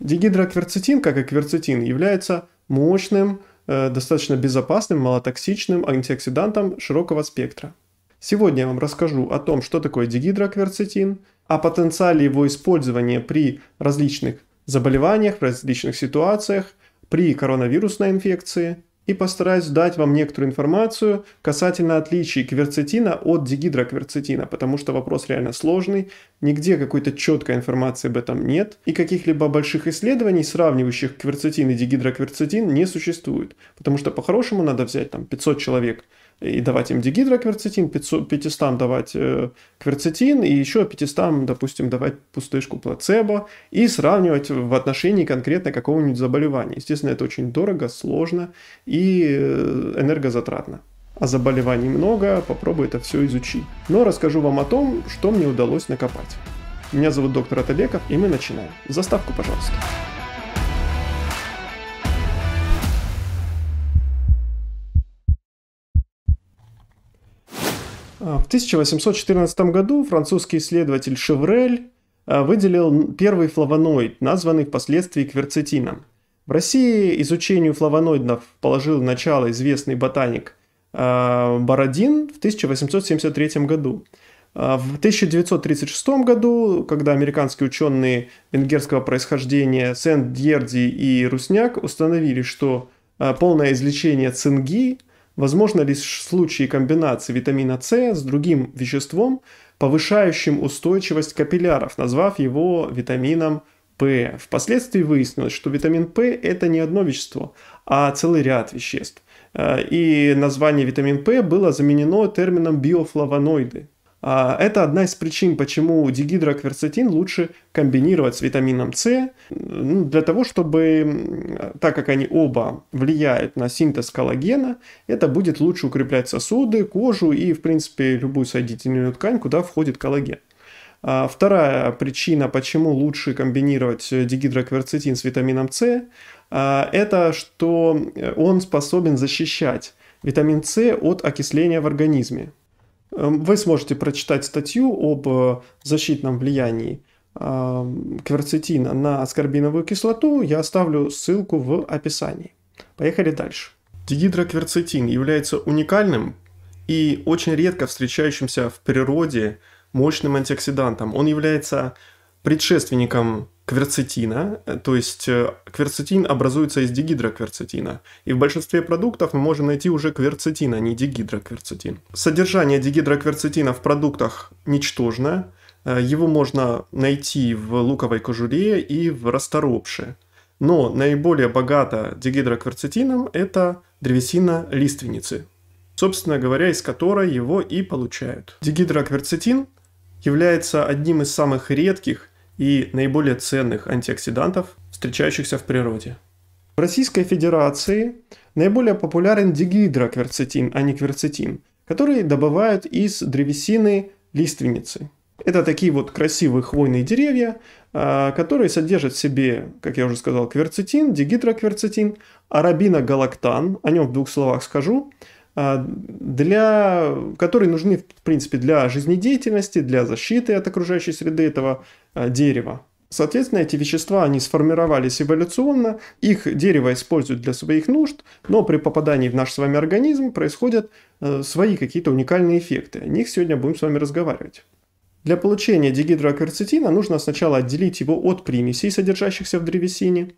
Дигидрокверцетин, как и кверцетин, является мощным, э, достаточно безопасным, малотоксичным антиоксидантом широкого спектра. Сегодня я вам расскажу о том, что такое дигидрокверцетин, о потенциале его использования при различных заболеваниях, в различных ситуациях, при коронавирусной инфекции – и постараюсь дать вам некоторую информацию касательно отличий кверцетина от дигидрокверцетина, потому что вопрос реально сложный, нигде какой-то четкой информации об этом нет, и каких-либо больших исследований, сравнивающих кверцетин и дигидрокверцетин, не существует, потому что по-хорошему надо взять там 500 человек – и давать им дегидрокверцетин, 500, 500 давать э, кверцетин, и еще 500, допустим, давать пустышку плацебо, и сравнивать в отношении конкретно какого-нибудь заболевания. Естественно, это очень дорого, сложно и э, энергозатратно. А заболеваний много, попробуй это все изучить. Но расскажу вам о том, что мне удалось накопать. Меня зовут доктор Атабеков, и мы начинаем. Заставку, пожалуйста. А, в 1814 году французский исследователь Шеврель а, выделил первый флавоноид, названный впоследствии кверцетином. В России изучению флавоноидов положил начало известный ботаник а, Бородин в 1873 году. В 1936 году, когда американские ученые венгерского происхождения Сент-Дьерди и Русняк установили, что полное излечение цинги возможно ли в случае комбинации витамина С с другим веществом, повышающим устойчивость капилляров, назвав его витамином П. Впоследствии выяснилось, что витамин П это не одно вещество, а целый ряд веществ. Э, и название витамин П было заменено термином биофлавоноиды. А, это одна из причин, почему дигидрокверцетин лучше комбинировать с витамином С, ну, для того, чтобы, так как они оба влияют на синтез коллагена, это будет лучше укреплять сосуды, кожу и, в принципе, любую соединительную ткань, куда входит коллаген. А, вторая причина, почему лучше комбинировать дигидрокверцетин с витамином С, а, это что он способен защищать витамин С от окисления в организме. Эм, вы сможете прочитать статью об э, защитном влиянии эм, кверцетина на аскорбиновую кислоту. Я оставлю ссылку в описании. Поехали дальше. Дигидрокверцетин является уникальным и очень редко встречающимся в природе мощным антиоксидантом. Он является предшественником кверцетина, э, то есть э, кверцетин образуется из дигидрокверцетина, и в большинстве продуктов мы можем найти уже кверцетин, а не дигидрокверцетин. Содержание дигидрокверцетина в продуктах ничтожное, э, его можно найти в луковой кожуре и в расторопше. Но наиболее богата дигидрокверцетином – это древесина лиственницы, собственно говоря, из которой его и получают. Дигидрокверцетин является одним из самых редких – и наиболее ценных антиоксидантов, встречающихся в природе. В Российской Федерации наиболее популярен дигидрокверцетин, а не кверцетин, который добывают из древесины лиственницы. Это такие вот красивые хвойные деревья, а, которые содержат в себе, как я уже сказал, кверцетин, дигидрокверцетин, арабиногалактан, о нем в двух словах скажу – а, для, которые нужны, в принципе, для жизнедеятельности, для защиты от окружающей среды этого а, дерева. Соответственно, эти вещества, они сформировались эволюционно, их дерево используют для своих нужд, но при попадании в наш с вами организм происходят э, свои какие-то уникальные эффекты. О них сегодня будем с вами разговаривать. Для получения дигидроакверцетина нужно сначала отделить его от примесей, содержащихся в древесине.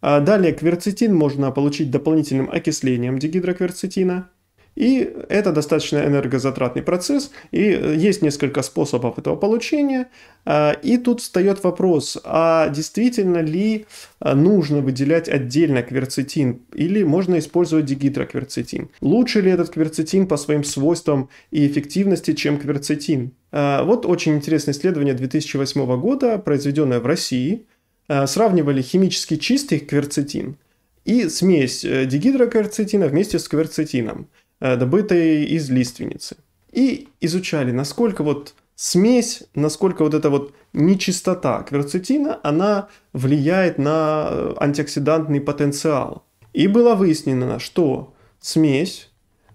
А далее кверцетин можно получить дополнительным окислением дигидрокверцетина – и это достаточно энергозатратный процесс, и э, есть несколько способов этого получения. А, и тут встает вопрос, а действительно ли э, нужно выделять отдельно кверцетин или можно использовать дигидрокверцетин? Лучше ли этот кверцетин по своим свойствам и эффективности, чем кверцетин? А, вот очень интересное исследование 2008 года, произведенное в России. А, сравнивали химически чистый кверцетин и смесь э, дигидрокверцетина вместе с кверцетином – Э, добытые из лиственницы. И изучали, насколько вот смесь, насколько вот эта вот нечистота кверцетина, она влияет на э, антиоксидантный потенциал. И было выяснено, что смесь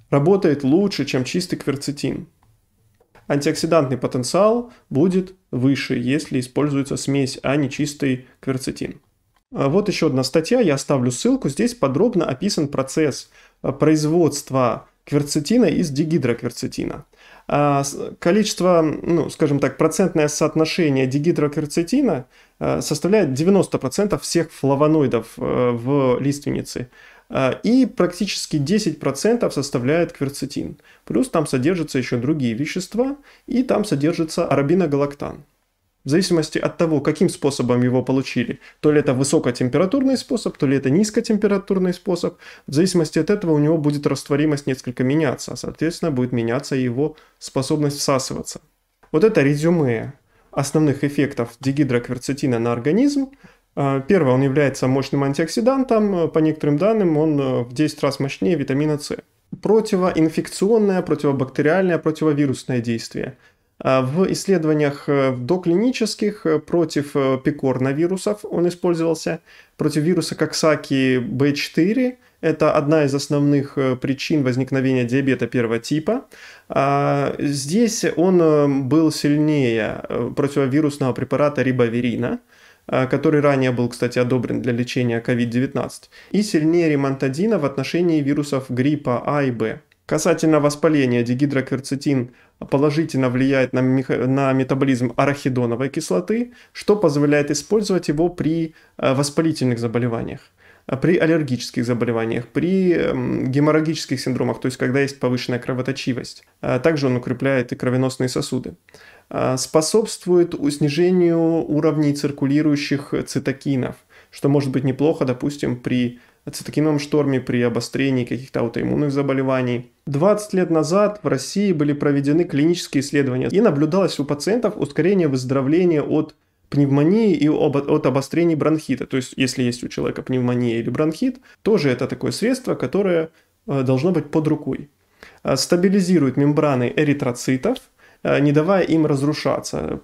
работает лучше, чем чистый кверцетин. Антиоксидантный потенциал будет выше, если используется смесь, а не чистый кверцетин. Э, вот еще одна статья, я оставлю ссылку. Здесь подробно описан процесс производства кверцетина из дигидрокверцетина. А количество, ну, скажем так, процентное соотношение дигидрокверцетина э, составляет 90% всех флавоноидов э, в лиственнице. Э, и практически 10% составляет кверцетин. Плюс там содержатся еще другие вещества, и там содержится арабиногалактан в зависимости от того, каким способом его получили. То ли это высокотемпературный способ, то ли это низкотемпературный способ. В зависимости от этого у него будет растворимость несколько меняться, а, соответственно, будет меняться его способность всасываться. Вот это резюме основных эффектов дигидрокверцетина на организм. А, первое, он является мощным антиоксидантом, по некоторым данным он э, в 10 раз мощнее витамина С. Противоинфекционное, противобактериальное, противовирусное действие – а, в исследованиях э, доклинических э, против э, пикорновирусов он использовался, против вируса Коксаки B4, это одна из основных причин возникновения диабета первого типа. А, здесь он был сильнее противовирусного препарата рибаверина, который ранее был, кстати, одобрен для лечения COVID-19, и сильнее ремонтадина в отношении вирусов гриппа А и Б. Касательно воспаления, дигидрокверцетин положительно влияет на, на метаболизм арахидоновой кислоты, что позволяет использовать его при э, воспалительных заболеваниях э, при аллергических заболеваниях, при эм, геморрагических синдромах, то есть когда есть повышенная кровоточивость. Э, также он укрепляет и кровеносные сосуды. Способствует снижению уровней циркулирующих цитокинов, что может быть неплохо, допустим, при цитокином шторме при обострении каких-то аутоиммунных заболеваний. 20 лет назад в России были проведены клинические исследования и наблюдалось у пациентов ускорение выздоровления от пневмонии и от обострений бронхита. То есть, если есть у человека пневмония или бронхит, тоже это такое средство, которое э, должно быть под рукой. Э, стабилизирует мембраны эритроцитов, э, не давая им разрушаться,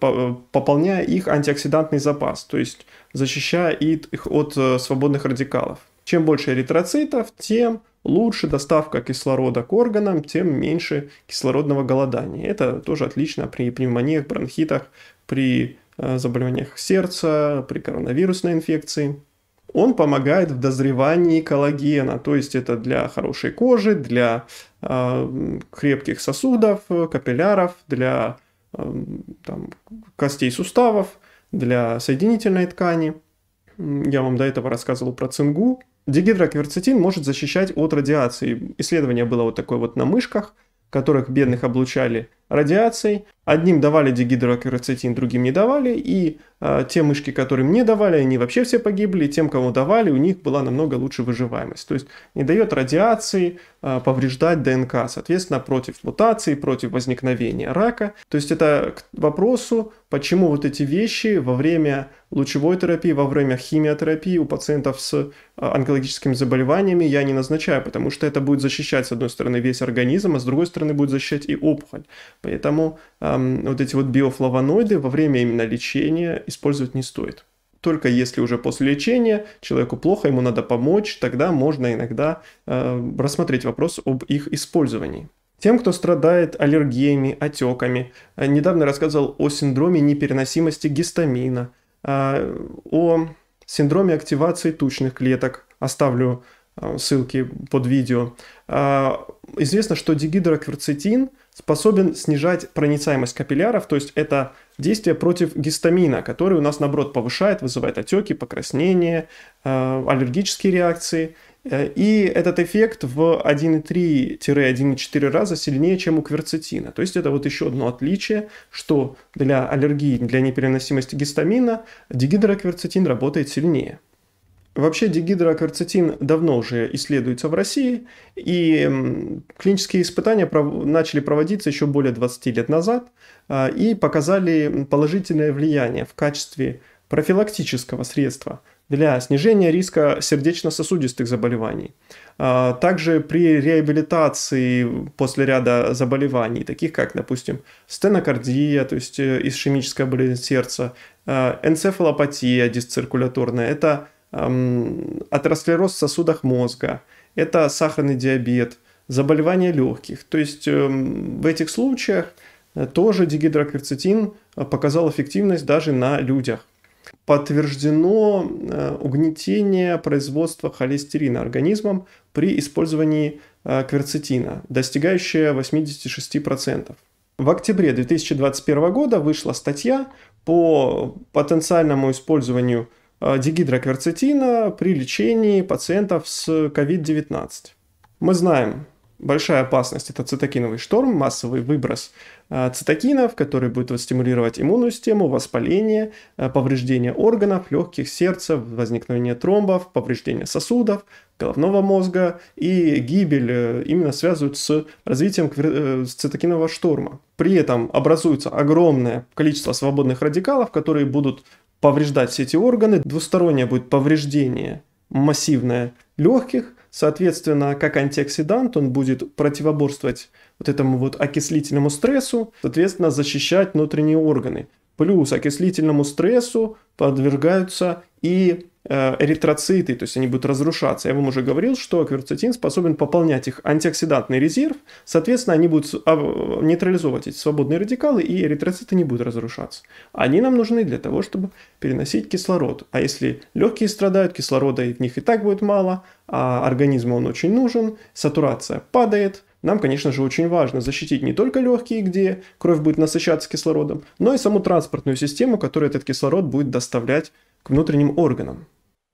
пополняя их антиоксидантный запас, то есть защищая их от свободных радикалов. Чем больше эритроцитов, тем лучше доставка кислорода к органам, тем меньше кислородного голодания. Это тоже отлично при пневмониях, бронхитах, при э, заболеваниях сердца, при коронавирусной инфекции. Он помогает в дозревании коллагена, то есть это для хорошей кожи, для э, крепких сосудов, капилляров, для э, там, костей суставов, для соединительной ткани. Я вам до этого рассказывал про цингу, Дигидрокверцетин может защищать от радиации. Исследование было вот такое вот на мышках, которых бедных облучали радиацией. Одним давали дигидрокверцетин, другим не давали. И э, те мышки, которым не давали, они вообще все погибли. И тем, кому давали, у них была намного лучше выживаемость. То есть не дает радиации э, повреждать ДНК, соответственно, против мутации, против возникновения рака. То есть это к вопросу, почему вот эти вещи во время лучевой терапии, во время химиотерапии у пациентов с э, онкологическими заболеваниями я не назначаю, потому что это будет защищать, с одной стороны, весь организм, а с другой стороны будет защищать и опухоль. Поэтому эм, вот эти вот биофлавоноиды во время именно лечения использовать не стоит. Только если уже после лечения человеку плохо, ему надо помочь, тогда можно иногда э, рассмотреть вопрос об их использовании. Тем, кто страдает аллергиями, отеками, э, недавно рассказывал о синдроме непереносимости гистамина, э, о синдроме активации тучных клеток. Оставлю Э, ссылки под видео, а, известно, что дигидрокверцетин способен снижать проницаемость капилляров, то есть это действие против гистамина, который у нас, наоборот, повышает, вызывает отеки, покраснения, э, аллергические реакции. Э, и этот эффект в 1,3-1,4 раза сильнее, чем у кверцетина. То есть это вот еще одно отличие, что для аллергии, для непереносимости гистамина дигидрокверцетин работает сильнее. Вообще дигидрокверцетин давно уже исследуется в России, и клинические испытания начали проводиться еще более 20 лет назад а, и показали положительное влияние в качестве профилактического средства для снижения риска сердечно-сосудистых заболеваний. А, также при реабилитации после ряда заболеваний, таких как, допустим, стенокардия, то есть э, ишемическая болезнь сердца, а, энцефалопатия дисциркуляторная, это атеросклероз в сосудах мозга, это сахарный диабет, заболевания легких. То есть эм, в этих случаях э, тоже дигидрокверцетин э, показал эффективность даже на людях. Подтверждено э, угнетение производства холестерина организмом при использовании кверцетина, достигающее 86%. В октябре 2021 года вышла статья по потенциальному использованию Э, дигидрокверцетина при лечении пациентов с COVID-19. Мы знаем, большая опасность – это цитокиновый шторм, массовый выброс э, цитокинов, который будет стимулировать иммунную систему, воспаление, э, повреждение органов, легких, сердца, возникновение тромбов, повреждение сосудов, головного мозга и гибель э, именно связывают с развитием цитокинового шторма. При этом образуется огромное количество свободных радикалов, которые будут повреждать все эти органы. Двустороннее будет повреждение массивное легких, Соответственно, как антиоксидант он будет противоборствовать вот этому вот окислительному стрессу, соответственно, защищать внутренние органы. Плюс окислительному стрессу подвергаются и Э, эритроциты, то есть они будут разрушаться. Я вам уже говорил, что кверцетин способен пополнять их антиоксидантный резерв, соответственно, они будут нейтрализовывать эти свободные радикалы, и эритроциты не будут разрушаться. Они нам нужны для того, чтобы переносить кислород. А если легкие страдают, кислорода в них и так будет мало, а организму он очень нужен, сатурация падает, нам, конечно же, очень важно защитить не только легкие, где кровь будет насыщаться кислородом, но и саму транспортную систему, которая этот кислород будет доставлять к внутренним органам.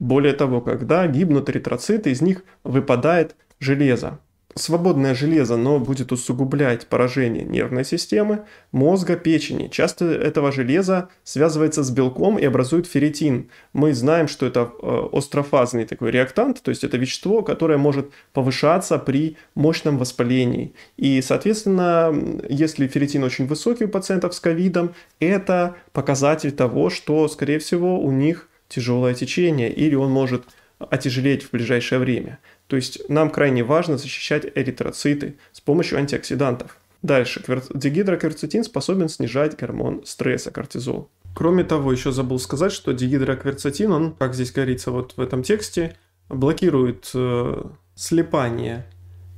Более того, когда гибнут эритроциты, из них выпадает железо. Свободное железо, но будет усугублять поражение нервной системы, мозга, печени. Часто этого железа связывается с белком и образует ферритин. Мы знаем, что это э, острофазный такой реактант, то есть это вещество, которое может повышаться при мощном воспалении. И, соответственно, если ферритин очень высокий у пациентов с ковидом, это показатель того, что, скорее всего, у них тяжелое течение, или он может отяжелеть в ближайшее время. То есть нам крайне важно защищать эритроциты с помощью антиоксидантов. Дальше, дигидрокверцетин способен снижать гормон стресса, кортизол. Кроме того, еще забыл сказать, что дигидрокверцетин, он, как здесь говорится вот в этом тексте, блокирует э, слепание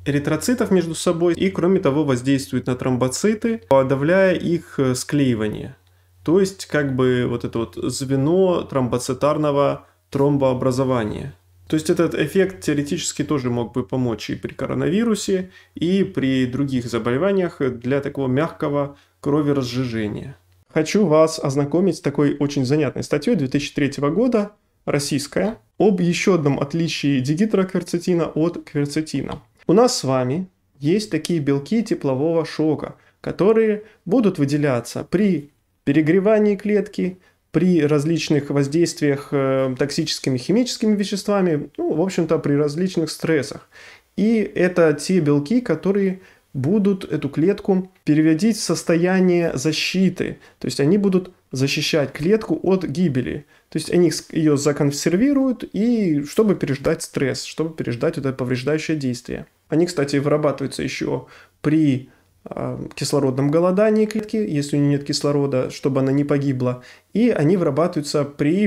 эритроцитов между собой и, кроме того, воздействует на тромбоциты, подавляя их э, склеивание. То есть как бы вот это вот звено тромбоцитарного тромбообразования. То есть этот эффект теоретически тоже мог бы помочь и при коронавирусе, и при других заболеваниях для такого мягкого кроверазжижения. Хочу вас ознакомить с такой очень занятной статьей 2003 года, российская, об еще одном отличии дигидрокверцетина от кверцетина. У нас с вами есть такие белки теплового шока, которые будут выделяться при перегревании клетки, при различных воздействиях э, токсическими химическими веществами, ну, в общем-то, при различных стрессах. И это те белки, которые будут эту клетку переводить в состояние защиты. То есть они будут защищать клетку от гибели. То есть они ее законсервируют, и чтобы переждать стресс, чтобы переждать это повреждающее действие. Они, кстати, вырабатываются еще при Э, кислородном голодании клетки, если у нее нет кислорода, чтобы она не погибла. И они вырабатываются при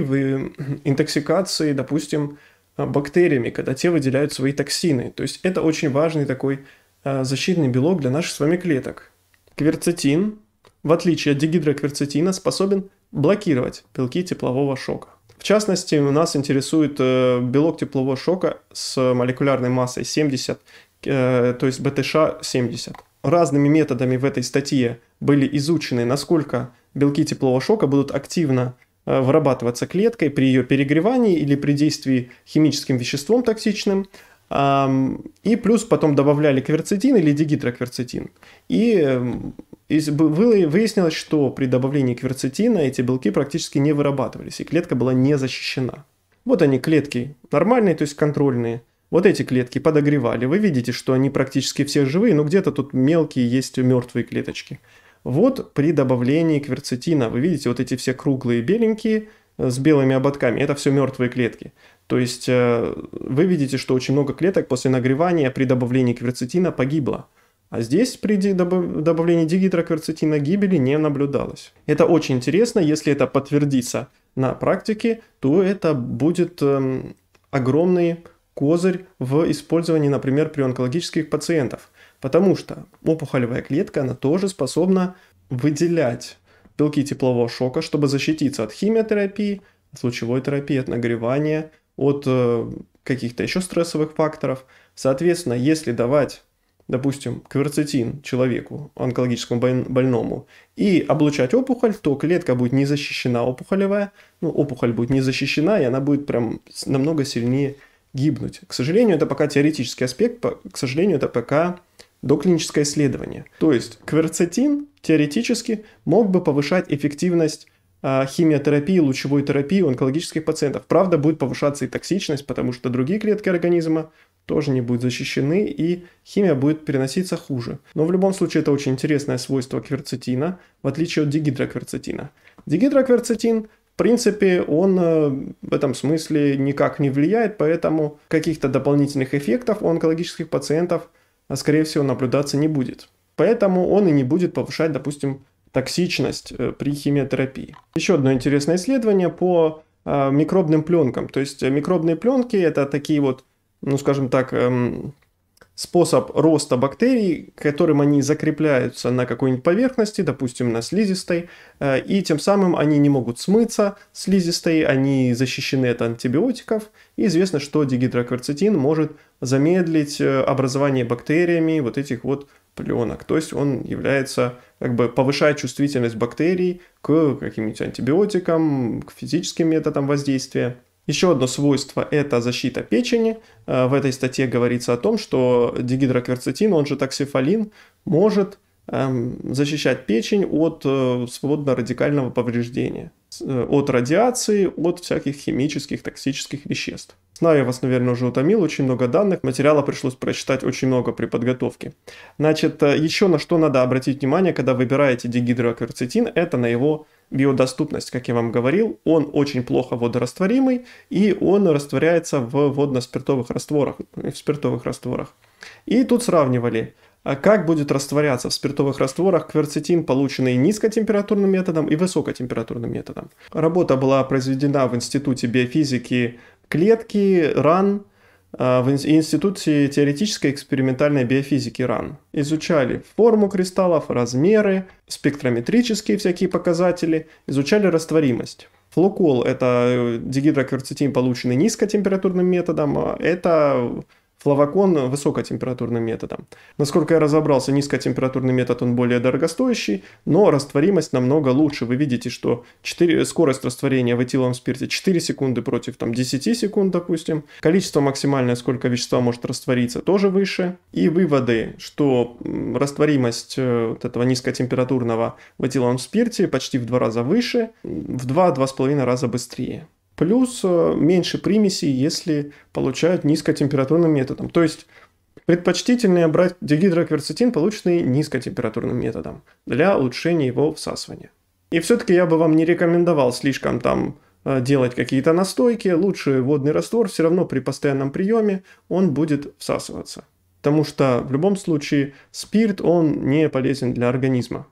интоксикации, допустим, э, бактериями, когда те выделяют свои токсины. То есть это очень важный такой э, защитный белок для наших с вами клеток. Кверцетин, в отличие от дегидрокверцетина, способен блокировать белки теплового шока. В частности, у нас интересует белок теплового шока с молекулярной массой 70, то есть БТШ 70 разными методами в этой статье были изучены, насколько белки теплового шока будут активно э, вырабатываться клеткой при ее перегревании или при действии химическим веществом токсичным. И плюс потом добавляли кверцетин или дигидрокверцетин. И эм, выяснилось, что при добавлении кверцетина эти белки практически не вырабатывались, и клетка была не защищена. Вот они, клетки нормальные, то есть контрольные – вот эти клетки подогревали. Вы видите, что они практически все живые, но где-то тут мелкие есть мертвые клеточки. Вот при добавлении кверцетина, вы видите, вот эти все круглые беленькие э, с белыми ободками, это все мертвые клетки. То есть э, вы видите, что очень много клеток после нагревания при добавлении кверцетина погибло. А здесь при добавлении дигидрокверцетина гибели не наблюдалось. Это очень интересно, если это подтвердится на практике, то это будет эм, огромный козырь в использовании, например, при онкологических пациентов. Потому что опухолевая клетка, она тоже способна выделять белки теплового шока, чтобы защититься от химиотерапии, от лучевой терапии, от нагревания, от э, каких-то еще стрессовых факторов. Соответственно, если давать, допустим, кверцетин человеку, онкологическому больному, и облучать опухоль, то клетка будет не защищена опухолевая, ну, опухоль будет не защищена, и она будет прям намного сильнее гибнуть. К сожалению, это пока теоретический аспект, к сожалению, это пока доклиническое исследование. То есть кверцетин теоретически мог бы повышать эффективность а, химиотерапии, лучевой терапии у онкологических пациентов. Правда, будет повышаться и токсичность, потому что другие клетки организма тоже не будут защищены, и химия будет переноситься хуже. Но в любом случае это очень интересное свойство кверцетина, в отличие от дигидрокверцетина. Дигидрокверцетин в принципе, он э, в этом смысле никак не влияет, поэтому каких-то дополнительных эффектов у онкологических пациентов, э, скорее всего, наблюдаться не будет. Поэтому он и не будет повышать, допустим, токсичность э, при химиотерапии. Еще одно интересное исследование по микробным пленкам. То есть микробные пленки это такие вот, ну скажем так, эм, способ роста бактерий, которым они закрепляются на какой-нибудь поверхности, допустим, на слизистой, э, и тем самым они не могут смыться слизистой, они защищены от антибиотиков. И известно, что дигидрокварцетин может замедлить э, образование бактериями вот этих вот пленок. То есть он является, как бы повышает чувствительность бактерий к каким-нибудь антибиотикам, к физическим методам воздействия. Еще одно свойство – это защита печени. Э, в этой статье говорится о том, что дигидрокверцетин, он же токсифолин, может эм, защищать печень от э, свободно-радикального повреждения, э, от радиации, от всяких химических, токсических веществ. Знаю, я вас, наверное, уже утомил, очень много данных, материала пришлось прочитать очень много при подготовке. Значит, еще на что надо обратить внимание, когда выбираете дигидрокверцетин, это на его биодоступность, как я вам говорил, он очень плохо водорастворимый, и он растворяется в водно-спиртовых растворах, э, в спиртовых растворах. И тут сравнивали, а как будет растворяться в спиртовых растворах кверцетин, полученный низкотемпературным методом и высокотемпературным методом. Работа была произведена в Институте биофизики клетки РАН, Э, в Институте теоретической экспериментальной биофизики РАН. Изучали форму кристаллов, размеры, спектрометрические всякие показатели, изучали растворимость. Флокол это э, дигидрокверцетин, полученный низкотемпературным методом. А это Флавокон высокотемпературным методом. Насколько я разобрался, низкотемпературный метод он более дорогостоящий, но растворимость намного лучше. Вы видите, что 4, скорость растворения в этиловом спирте 4 секунды против там, 10 секунд, допустим. Количество максимальное, сколько вещества может раствориться, тоже выше. И выводы, что растворимость э, вот этого низкотемпературного в этиловом спирте почти в два раза выше, в 2-2,5 раза быстрее плюс э, меньше примесей, если получают низкотемпературным методом. То есть предпочтительнее брать дегидрокверцетин, полученный низкотемпературным методом, для улучшения его всасывания. И все-таки я бы вам не рекомендовал слишком там э, делать какие-то настойки, лучше водный раствор, все равно при постоянном приеме он будет всасываться. Потому что в любом случае спирт, он не полезен для организма.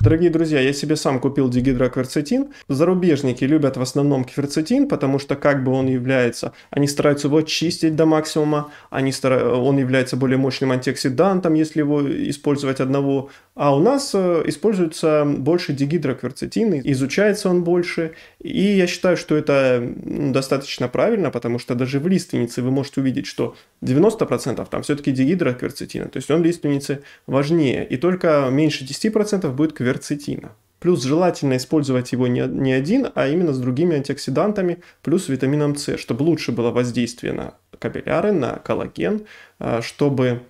Дорогие друзья, я себе сам купил дигидрокверцетин. Зарубежники любят в основном кверцетин, потому что как бы он является, они стараются его чистить до максимума, они стара, он является более мощным антиоксидантом, если его использовать одного а у нас э, используется больше дигидрокверцетин, изучается он больше. И я считаю, что это достаточно правильно, потому что даже в лиственнице вы можете увидеть, что 90% там все-таки дигидрокверцетина. То есть он в лиственнице важнее. И только меньше 10% будет кверцетина. Плюс желательно использовать его не, не один, а именно с другими антиоксидантами, плюс витамином С, чтобы лучше было воздействие на капилляры, на коллаген, э, чтобы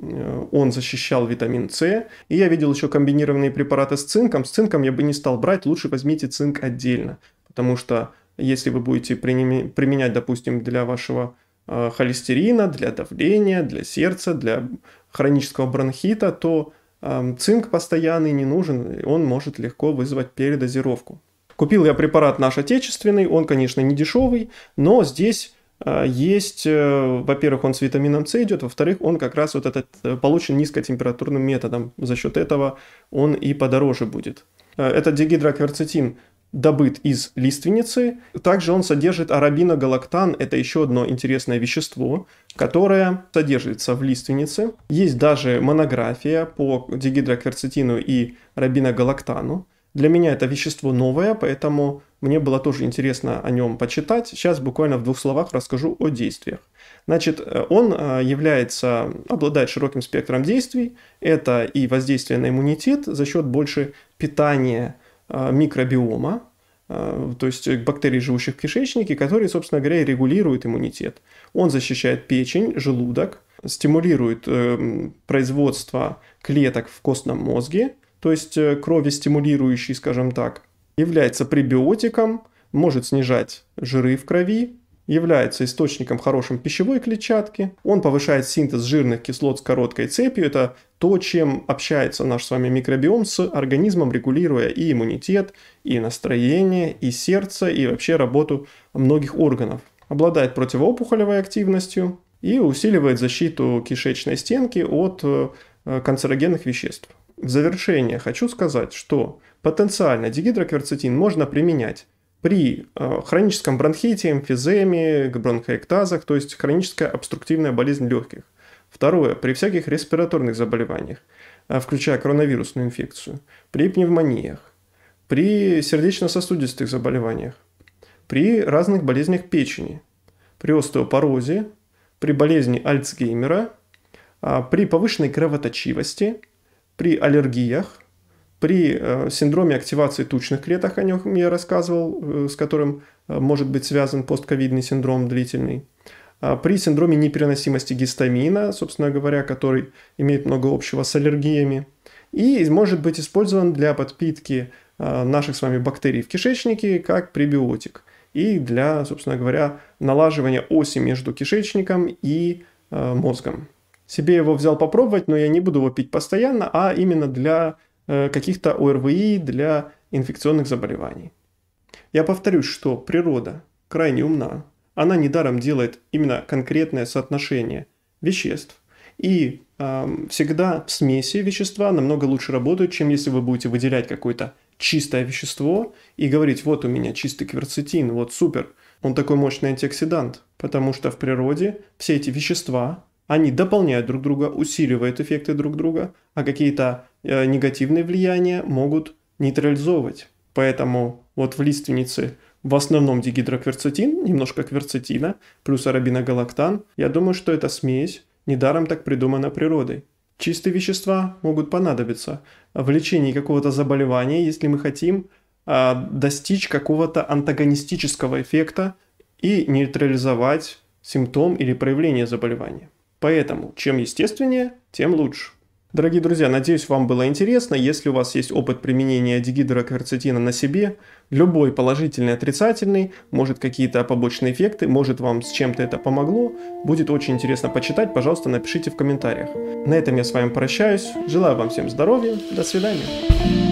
Э, он защищал витамин С. И я видел еще комбинированные препараты с цинком. С цинком я бы не стал брать, лучше возьмите цинк отдельно. Потому что если вы будете применять, допустим, для вашего э, холестерина, для давления, для сердца, для хронического бронхита, то эм, цинк постоянный не нужен, он может легко вызвать передозировку. Купил я препарат наш отечественный, он, конечно, не дешевый, но здесь а, есть, э, во-первых, он с витамином С идет, во-вторых, он как раз вот этот э, получен низкотемпературным методом. За счет этого он и подороже будет. Э, этот дегидрокверцетин добыт из лиственницы. Также он содержит арабиногалактан, это еще одно интересное вещество, которое содержится в лиственнице. Есть даже монография по дегидрокверцетину и арабиногалактану. Для меня это вещество новое, поэтому мне было тоже интересно о нем почитать. Сейчас буквально в двух словах расскажу о действиях. Значит, э, он э, является, обладает широким спектром действий. Это и воздействие на иммунитет за счет больше питания э, микробиома, то есть бактерий, живущих в кишечнике, которые, собственно говоря, и регулируют иммунитет. Он защищает печень, желудок, стимулирует эм, производство клеток в костном мозге, то есть э, крови стимулирующий, скажем так, является пребиотиком, может снижать жиры в крови, является источником хорошим пищевой клетчатки, он повышает синтез жирных кислот с короткой цепью, это то, чем общается наш с вами микробиом с организмом, регулируя и иммунитет, и настроение, и сердце, и вообще работу многих органов. Обладает противоопухолевой активностью и усиливает защиту кишечной стенки от э, канцерогенных веществ. В завершение хочу сказать, что потенциально дигидрокверцетин можно применять при э, хроническом бронхите, эмфиземе, бронхоэктазах, то есть хроническая обструктивная болезнь легких. Второе, при всяких респираторных заболеваниях, э, включая коронавирусную инфекцию, при пневмониях, при сердечно-сосудистых заболеваниях, при разных болезнях печени, при остеопорозе, при болезни Альцгеймера, а, при повышенной кровоточивости – при аллергиях, при э, синдроме активации тучных клеток, о нем я рассказывал, э, с которым э, может быть связан постковидный синдром длительный, а при синдроме непереносимости гистамина, собственно говоря, который имеет много общего с аллергиями, и может быть использован для подпитки наших с вами бактерий в кишечнике как пребиотик и для, собственно говоря, налаживания оси между кишечником и мозгом. Себе его взял попробовать, но я не буду его пить постоянно, а именно для э, каких-то ОРВИ, для инфекционных заболеваний. Я повторюсь, что природа крайне умна. Она недаром делает именно конкретное соотношение веществ. И э, всегда в смеси вещества намного лучше работают, чем если вы будете выделять какое-то чистое вещество и говорить, вот у меня чистый кверцетин, вот супер, он такой мощный антиоксидант. Потому что в природе все эти вещества они дополняют друг друга, усиливают эффекты друг друга, а какие-то э, негативные влияния могут нейтрализовывать. Поэтому вот в лиственнице в основном дигидрокверцетин, немножко кверцетина, плюс арабиногалактан. Я думаю, что эта смесь недаром так придумана природой. Чистые вещества могут понадобиться в лечении какого-то заболевания, если мы хотим э, достичь какого-то антагонистического эффекта и нейтрализовать симптом или проявление заболевания. Поэтому чем естественнее, тем лучше. Дорогие друзья, надеюсь, вам было интересно. Если у вас есть опыт применения дигидрокверцетина на себе, любой положительный, отрицательный, может какие-то побочные эффекты, может вам с чем-то это помогло, будет очень интересно почитать, пожалуйста, напишите в комментариях. На этом я с вами прощаюсь. Желаю вам всем здоровья. До свидания.